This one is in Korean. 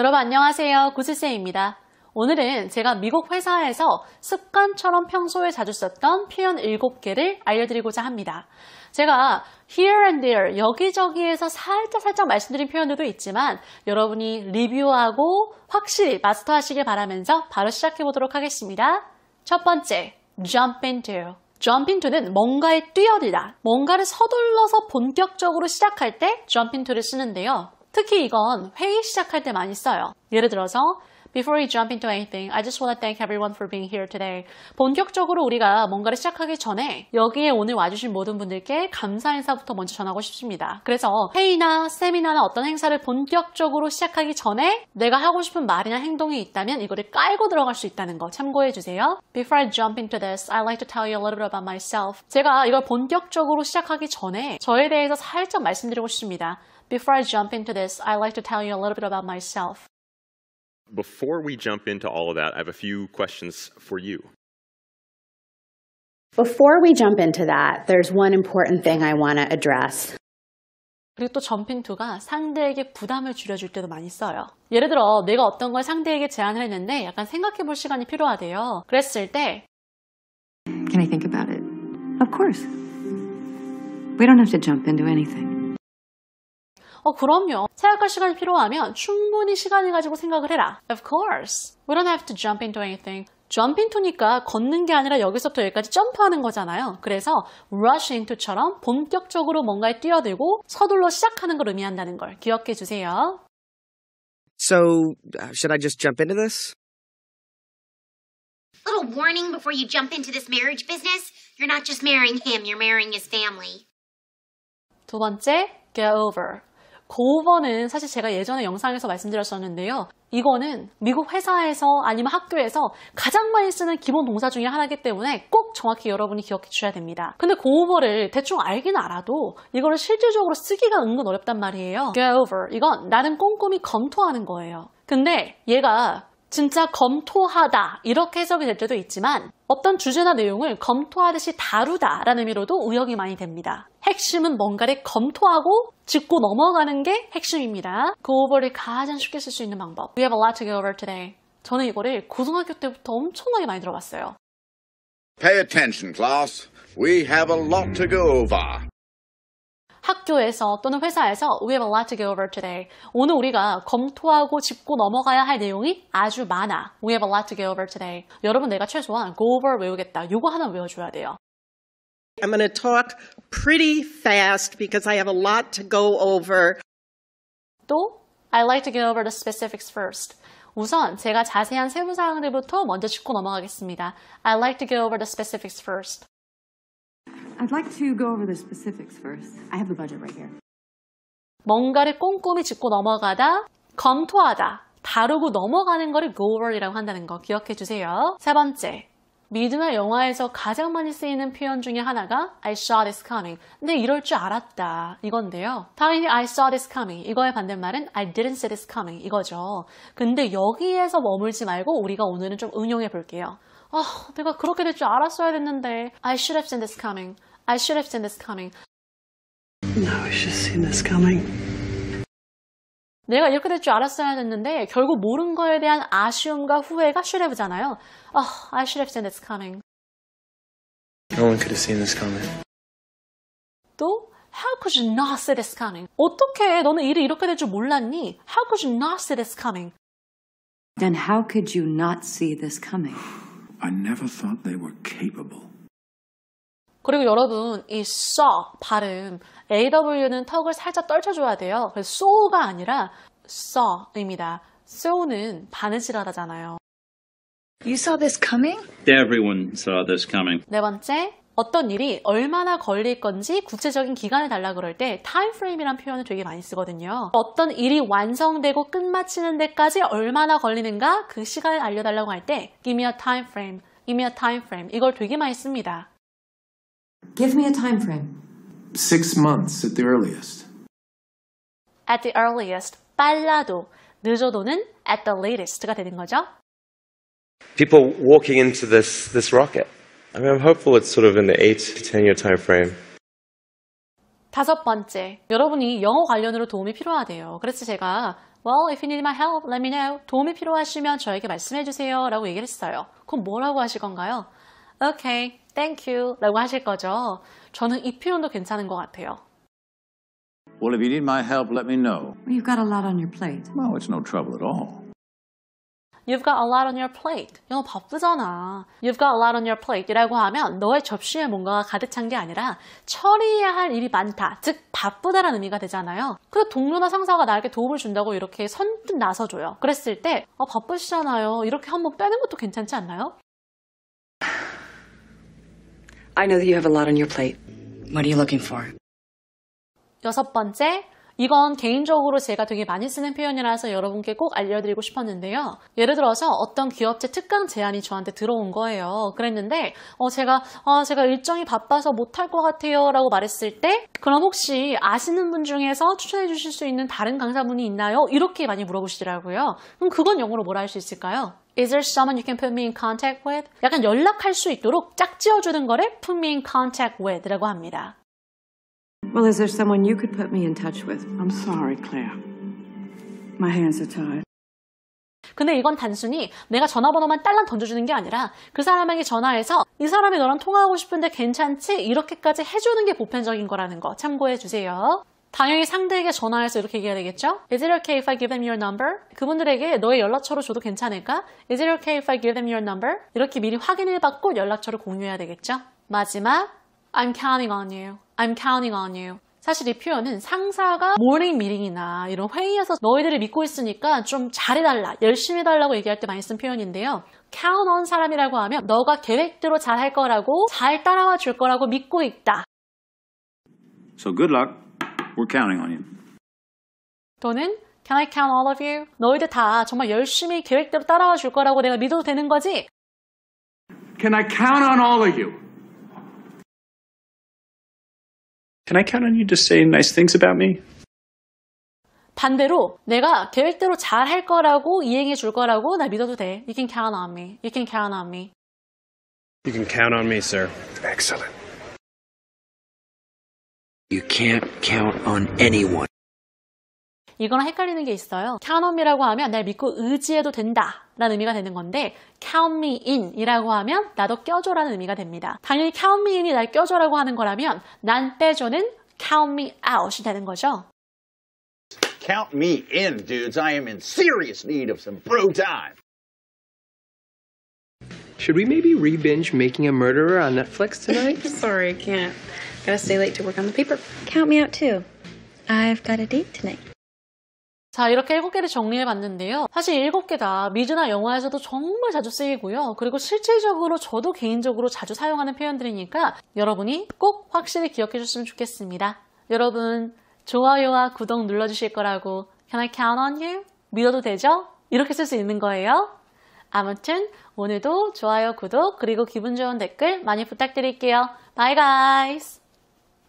여러분 안녕하세요. 구슬쌤입니다. 오늘은 제가 미국 회사에서 습관처럼 평소에 자주 썼던 표현 7개를 알려드리고자 합니다. 제가 here and there, 여기저기에서 살짝살짝 살짝 말씀드린 표현들도 있지만 여러분이 리뷰하고 확실히 마스터하시길 바라면서 바로 시작해 보도록 하겠습니다. 첫 번째, jump into. jump into는 뭔가에 뛰어들다, 뭔가를 서둘러서 본격적으로 시작할 때 jump into를 쓰는데요. 특히 이건 회의 시작할 때 많이 써요. 예를 들어서 Before we jump into anything, I just want to thank everyone for being here today. 본격적으로 우리가 뭔가를 시작하기 전에 여기에 오늘 와주신 모든 분들께 감사 인사부터 먼저 전하고 싶습니다. 그래서 회의나 세미나나 어떤 행사를 본격적으로 시작하기 전에 내가 하고 싶은 말이나 행동이 있다면 이거를 깔고 들어갈 수 있다는 거 참고해 주세요. Before I jump into this, I d like to tell you a little bit about myself. 제가 이걸 본격적으로 시작하기 전에 저에 대해서 살짝 말씀드리고 싶습니다. Before I jump into this, I'd like to tell you a little bit about myself. Before we jump into all of that, I have a few questions for you. Before we jump into that, there's one important thing I want to address. 그리고 또 점핑 상대에게 부담을 줄여줄 때도 많이 써요. 예를 들어 내가 어떤 걸 상대에게 제안을 했는데 약간 생각해 볼 시간이 필요하대요. 그랬을 때 Can I think about it? Of course. We don't have to jump into anything. 어 그럼요. 생각할 시간이 필요하면 충분히 시간을 가지고 생각을 해라. Of course. We don't have to jump into anything. jumping to니까 걷는 게 아니라 여기서부터 여기까지 점프하는 거잖아요. 그래서 rush into처럼 본격적으로 뭔가에 뛰어들고 서둘러 시작하는 걸 의미한다는 걸 기억해 주세요. So, should I just jump into this? Little warning before you jump into this marriage business. You're not just marrying him, you're marrying his family. 두 번째, get over. 고우버는 그 사실 제가 예전에 영상에서 말씀드렸었는데요. 이거는 미국 회사에서 아니면 학교에서 가장 많이 쓰는 기본 동사 중에 하나이기 때문에 꼭 정확히 여러분이 기억해 주셔야 됩니다. 근데 고우버를 그 대충 알긴 알아도 이거를 실질적으로 쓰기가 은근 어렵단 말이에요. Go over. 이건 나는 꼼꼼히 검토하는 거예요. 근데 얘가 진짜 검토하다 이렇게 해석이 될 때도 있지만 어떤 주제나 내용을 검토하듯이 다루다 라는 의미로도 의역이 많이 됩니다. 핵심은 뭔가를 검토하고 짚고 넘어가는 게 핵심입니다. go 그 over를 가장 쉽게 쓸 수 있는 방법 We have a lot to go over today. 저는 이거를 고등학교 때부터 엄청나게 많이 들어봤어요. Pay attention, class. We have a lot to go over. 학교에서 또는 회사에서 We have a lot to go over today. 오늘 우리가 검토하고 짚고 넘어가야 할 내용이 아주 많아. We have a lot to go over today. 여러분 내가 최소한 go over 외우겠다. 이거 하나 외워줘야 돼요. I'm going to talk pretty fast because I have a lot to go over. 또 I like to go over the specifics first. 우선 제가 자세한 세부 사항들부터 먼저 짚고 넘어가겠습니다. I like to go over the specifics first. I'd like to go over the specifics first. I have the budget right here. 뭔가를 꼼꼼히 짚고 넘어가다, 검토하다, 다루고 넘어가는 거를 go over이라고 한다는 거 기억해 주세요. 세 번째, 미드나 영화에서 가장 많이 쓰이는 표현 중에 하나가 I saw this coming. 근데 이럴 줄 알았다. 이건데요. 당연히 I saw this coming. 이거의 반대말은 I didn't see this coming. 이거죠. 근데 여기에서 머물지 말고 우리가 오늘은 좀 응용해 볼게요. 아, 내가 그렇게 될 줄 알았어야 했는데. I should have seen this coming. I should have seen this coming. No, I should have seen this coming. 내가 이렇게 될 줄 알았어야 했는데 결국 모른 거에 대한 아쉬움과 후회가 s 레브잖아요 아, I should have seen this coming. No one could have seen this coming. 또 How could you not see this coming? 어떻게 너는 일이 이렇게 될 줄 몰랐니? How could you not see this coming? Then how could you not see this coming? I never thought they were capable. 그리고 여러분 이 saw 발음 aw는 턱을 살짝 떨쳐줘야 돼요. 그래서 saw가 아니라 saw입니다. saw는 바느질하다잖아요. You saw this coming? Everyone saw this coming. 네 번째 어떤 일이 얼마나 걸릴 건지 구체적인 기간을 달라 그럴 때 타임프레임이란 표현을 되게 많이 쓰거든요. 어떤 일이 완성되고 끝마치는 데까지 얼마나 걸리는가 그 시간을 알려달라고 할 때 give me a time frame, give me a time frame 이걸 되게 많이 씁니다. Give me a time frame. Six months at the earliest. At the earliest, 빨라도, 늦어도는 at the latest가 되는 거죠. People walking into this, this rocket. I mean, I'm hopeful it's sort of in the 8 to 10 year time frame. 다섯 번째, 여러분이 영어 관련으로 도움이 필요하대요. 그래서 제가 Well, if you need my help, let me know. 도움이 필요하시면 저에게 말씀해 주세요. 라고 얘기를 했어요. 그럼 뭐라고 하실 건가요? Okay, thank you. 라고 하실 거죠. 저는 이 표현도 괜찮은 것 같아요. Well, if you need my help, let me know. Well, you've got a lot on your plate. Well, it's no trouble at all. You've got a lot on your plate. 너 바쁘잖아. You've got a lot on your plate 이라고 하면 너의 접시에 뭔가가 가득 찬 게 아니라 처리해야 할 일이 많다. 즉 바쁘다라는 의미가 되잖아요. 그래서 동료나 상사가 나에게 도움을 준다고 이렇게 선뜻 나서줘요. 그랬을 때 어, 바쁘시잖아요. 이렇게 한번 빼는 것도 괜찮지 않나요? I know that you have a lot on your plate. What are you looking for? 여섯 번째, 이건 개인적으로 제가 되게 많이 쓰는 표현이라서 여러분께 꼭 알려드리고 싶었는데요. 예를 들어서 어떤 기업체 특강 제안이 저한테 들어온 거예요. 그랬는데 어, 제가 어, 제가 일정이 바빠서 못할 것 같아요 라고 말했을 때 그럼 혹시 아시는 분 중에서 추천해 주실 수 있는 다른 강사분이 있나요? 이렇게 많이 물어보시더라고요. 그럼 그건 영어로 뭐라 할 수 있을까요? Is there someone you can put me in contact with? 약간 연락할 수 있도록 짝지어주는 거를 put me in contact with 라고 합니다. Well, is there someone you could put me in touch with? I'm sorry, Claire. My hands are tied. 근데 이건 단순히 내가 전화번호만 딸랑 던져주는 게 아니라 그 사람에게 전화해서 이 사람이 너랑 통화하고 싶은데 괜찮지? 이렇게까지 해주는 게 보편적인 거라는 거 참고해 주세요. 당연히 상대에게 전화해서 이렇게 얘기해야 되겠죠? Is it okay if I give them your number? 그분들에게 너의 연락처로 줘도 괜찮을까? Is it okay if I give them your number? 이렇게 미리 확인해받고 연락처를 공유해야 되겠죠? 마지막 I'm counting on you. I'm counting on you. 사실 이 표현은 상사가 모닝 미팅이나 이런 회의에서 너희들을 믿고 있으니까 좀 잘해달라, 열심히 해달라고 얘기할 때 많이 쓴 표현인데요. count on 사람이라고 하면 너가 계획대로 잘 할 거라고 잘 따라와 줄 거라고 믿고 있다. So good luck. We're counting on you. 또는 Can I count all of you? 너희들 다 정말 열심히 계획대로 따라와 줄 거라고 내가 믿어도 되는 거지? Can I count on all of you? Can I count on you to say nice things about me? 반대로 내가 계획대로 잘 할 거라고 이행해 줄 거라고 나 믿어도 돼. You can count on me. You can count on me. You can count on me, sir. Excellent. You can't count on anyone. 이거랑 헷갈리는 게 있어요. count on me라고 하면 날 믿고 의지해도 된다 라는 의미가 되는 건데 count me in 이라고 하면 나도 껴줘 라는 의미가 됩니다. 당연히 count me in이 날 껴줘 라고 하는 거라면 난 빼줘는 count me out이 되는 거죠. Count me in, dudes. I am in serious need of some bro time. Should we maybe re-binge Making a Murderer on Netflix tonight? Sorry, I can't. Gotta stay late to work on the paper. Count me out, too. I've got a date tonight. 자 이렇게 7개를 정리해봤는데요. 사실 7개 다 미드나 영화에서도 정말 자주 쓰이고요. 그리고 실질적으로 저도 개인적으로 자주 사용하는 표현들이니까 여러분이 꼭 확실히 기억해 주셨으면 좋겠습니다. 여러분 좋아요와 구독 눌러주실 거라고 Can I count on you? 믿어도 되죠? 이렇게 쓸 수 있는 거예요. 아무튼 오늘도 좋아요, 구독, 그리고 기분 좋은 댓글 많이 부탁드릴게요. Bye guys!